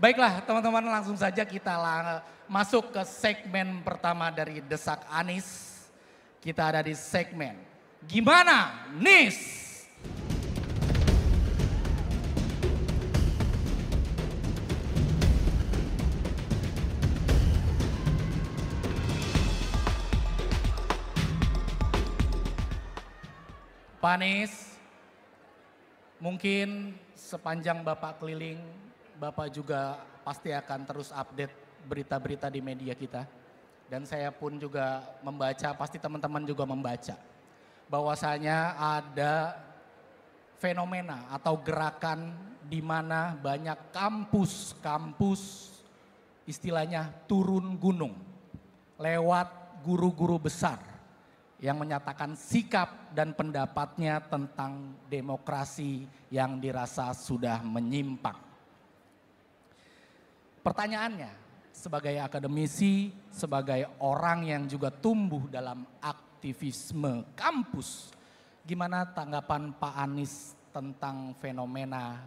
Baiklah teman-teman langsung saja kita lang masuk ke segmen pertama dari Desak Anis. Kita ada di segmen Gimana Nis? Panis, mungkin sepanjang Bapak keliling Bapak juga pasti akan terus update berita-berita di media kita. Dan saya pun juga membaca, pasti teman-teman juga membaca. Bahwasanya ada fenomena atau gerakan di mana banyak kampus-kampus istilahnya turun gunung lewat guru-guru besar yang menyatakan sikap dan pendapatnya tentang demokrasi yang dirasa sudah menyimpang. Pertanyaannya, sebagai akademisi, sebagai orang yang juga tumbuh dalam aktivisme kampus, gimana tanggapan Pak Anies tentang fenomena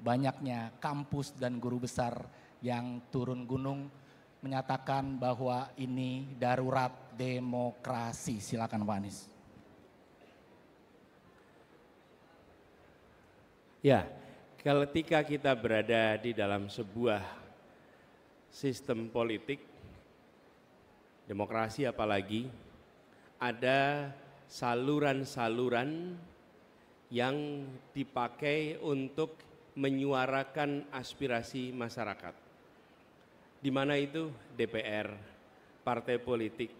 banyaknya kampus dan guru besar yang turun gunung menyatakan bahwa ini darurat demokrasi. Silakan Pak Anies. Ya, ketika kita berada di dalam sebuah sistem politik, demokrasi apalagi, ada saluran-saluran yang dipakai untuk menyuarakan aspirasi masyarakat. Di mana itu DPR, partai politik.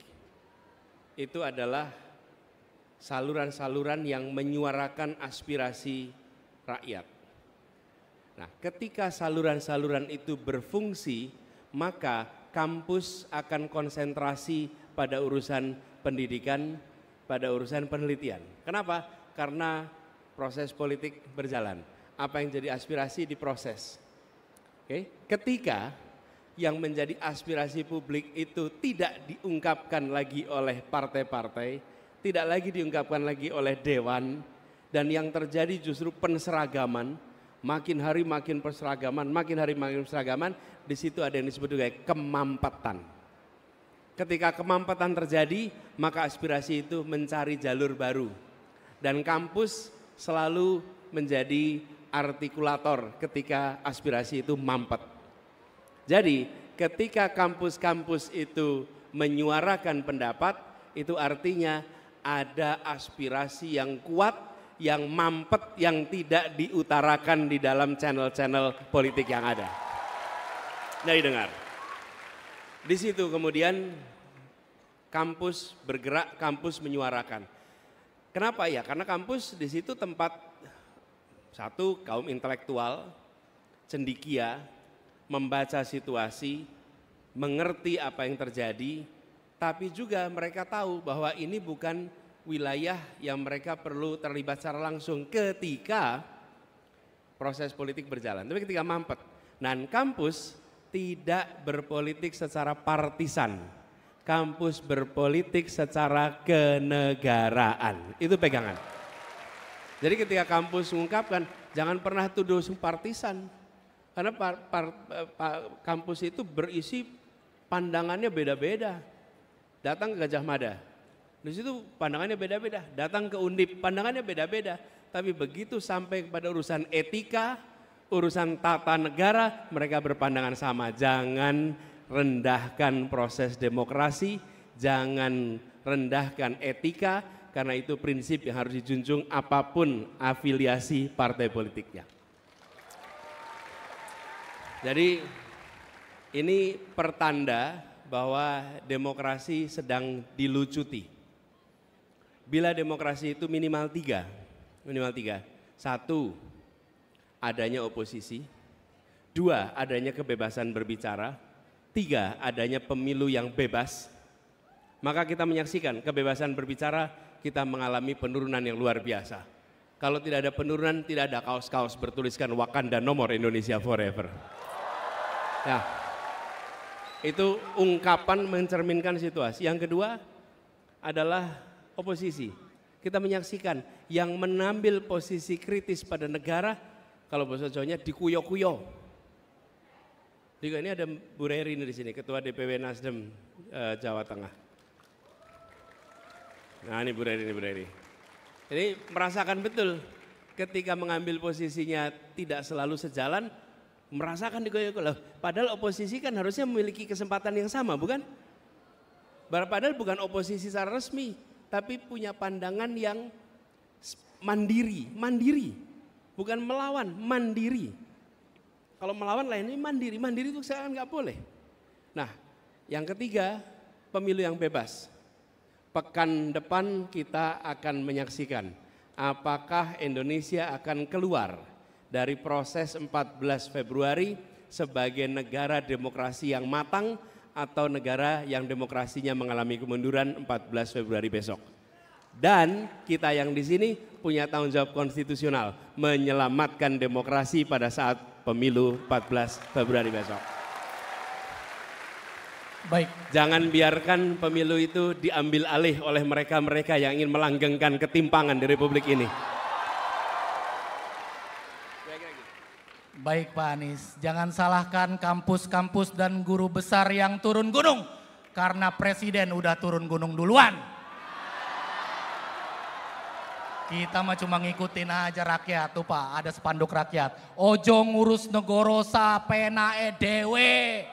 Itu adalah saluran-saluran yang menyuarakan aspirasi rakyat. Nah, ketika saluran-saluran itu berfungsi maka kampus akan konsentrasi pada urusan pendidikan, pada urusan penelitian. Kenapa? Karena proses politik berjalan. Apa yang jadi aspirasi diproses. Oke, ketika yang menjadi aspirasi publik itu tidak diungkapkan lagi oleh partai-partai, tidak lagi diungkapkan lagi oleh dewan, dan yang terjadi justru penseragaman, makin hari makin perseragaman, makin hari makin perseragaman, di situ ada yang disebut juga kemampatan. Ketika kemampatan terjadi, maka aspirasi itu mencari jalur baru. Dan kampus selalu menjadi artikulator ketika aspirasi itu mampet. Jadi ketika kampus-kampus itu menyuarakan pendapat, itu artinya ada aspirasi yang kuat yang mampet yang tidak diutarakan di dalam channel-channel politik yang ada. Nah, dengar. Di situ kemudian kampus bergerak, kampus menyuarakan. Kenapa ya? Karena kampus di situ tempat satu kaum intelektual, cendikia, membaca situasi, mengerti apa yang terjadi, tapi juga mereka tahu bahwa ini bukan wilayah yang mereka perlu terlibat secara langsung ketika proses politik berjalan. Tapi ketika mampet, dan kampus tidak berpolitik secara partisan. Kampus berpolitik secara kenegaraan. Itu pegangan. Jadi ketika kampus mengungkapkan, jangan pernah tuduh partisan. Karena par, par, eh, par, kampus itu berisi pandangannya beda-beda. Datang ke Gajah Mada, di situ pandangannya beda-beda. Datang ke Undip, pandangannya beda-beda. Tapi begitu sampai kepada urusan etika, urusan tata negara, mereka berpandangan sama. Jangan rendahkan proses demokrasi, jangan rendahkan etika, karena itu prinsip yang harus dijunjung apapun afiliasi partai politiknya. Jadi ini pertanda bahwa demokrasi sedang dilucuti bila demokrasi itu minimal tiga, minimal tiga. Satu, adanya oposisi. Dua, adanya kebebasan berbicara. Tiga, adanya pemilu yang bebas. Maka kita menyaksikan kebebasan berbicara, kita mengalami penurunan yang luar biasa. Kalau tidak ada penurunan, tidak ada kaos-kaos bertuliskan Wakanda nomor Indonesia forever. Ya. Itu ungkapan mencerminkan situasi. Yang kedua adalah oposisi. Kita menyaksikan yang menambil posisi kritis pada negara, kalau bahasa Jawanya dikuyo-kuyo. Juga ini ada Bu Reri di sini, Ketua DPW Nasdem eh, Jawa Tengah. Nah ini Bu Reri, ini Bu Reri. Ini merasakan betul ketika mengambil posisinya tidak selalu sejalan, merasakan dikuyo-kuyo. Padahal oposisi kan harusnya memiliki kesempatan yang sama, bukan? Padahal bukan oposisi secara resmi, tapi punya pandangan yang mandiri, mandiri. Bukan melawan, mandiri. Kalau melawan lainnya mandiri, mandiri itu saya nggak boleh. Nah, yang ketiga, pemilu yang bebas. Pekan depan kita akan menyaksikan apakah Indonesia akan keluar dari proses 14 Februari sebagai negara demokrasi yang matang atau negara yang demokrasinya mengalami kemunduran 14 Februari besok. Dan kita yang di sini punya tanggung jawab konstitusional menyelamatkan demokrasi pada saat pemilu 14 Februari besok. Baik. Jangan biarkan pemilu itu diambil alih oleh mereka-mereka yang ingin melanggengkan ketimpangan di republik ini. Baik Pak Anies, jangan salahkan kampus-kampus dan guru besar yang turun gunung. Karena presiden udah turun gunung duluan. Kita mah cuma ngikutin aja rakyat tuh Pak, ada spanduk rakyat. Ojo ngurus negoro sapena edewe.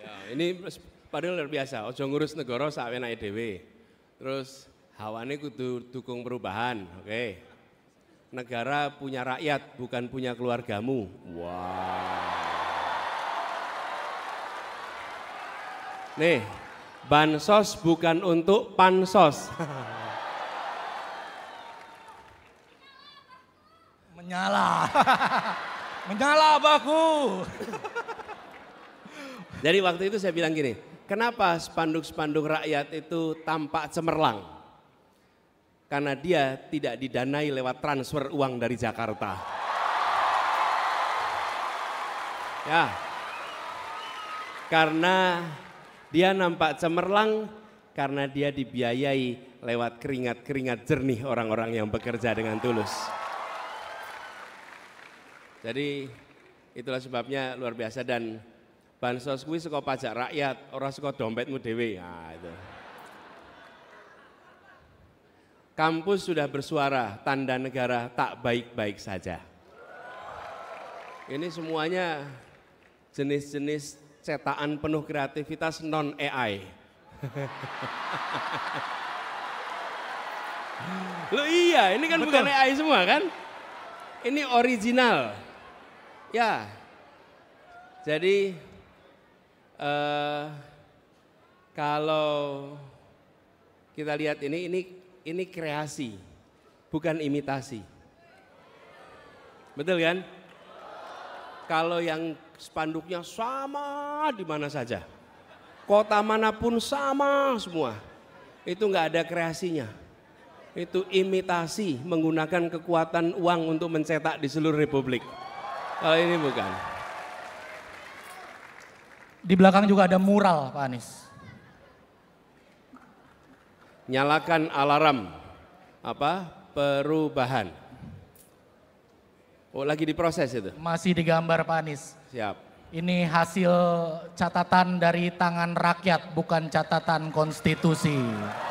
Ya, ini padahal luar biasa, ojo ngurus negoro sapena edewe. Terus hawane kudu dukung perubahan, oke. Okay negara punya rakyat bukan punya keluargamu. Wah. Wow. Nih, bansos bukan untuk pansos. Menyala. Menyala baku. Jadi waktu itu saya bilang gini, kenapa spanduk-spanduk rakyat itu tampak cemerlang? karena dia tidak didanai lewat transfer uang dari Jakarta. Ya, karena dia nampak cemerlang karena dia dibiayai lewat keringat-keringat jernih orang-orang yang bekerja dengan tulus. Jadi itulah sebabnya luar biasa dan bansos kuwi saka pajak rakyat, orang saka dompetmu dewi. Nah, itu kampus sudah bersuara tanda negara tak baik-baik saja. Ini semuanya jenis-jenis cetakan penuh kreativitas non AI. Lo iya, ini kan Betul. bukan AI semua kan? Ini original. Ya. Jadi uh, kalau kita lihat ini ini ini kreasi, bukan imitasi. Betul kan? Kalau yang spanduknya sama di mana saja, kota manapun sama semua, itu nggak ada kreasinya. Itu imitasi menggunakan kekuatan uang untuk mencetak di seluruh republik. Kalau ini bukan. Di belakang juga ada mural, Pak Anies nyalakan alarm apa perubahan. Oh lagi diproses itu? Masih digambar Pak Anies. Siap. Ini hasil catatan dari tangan rakyat bukan catatan konstitusi.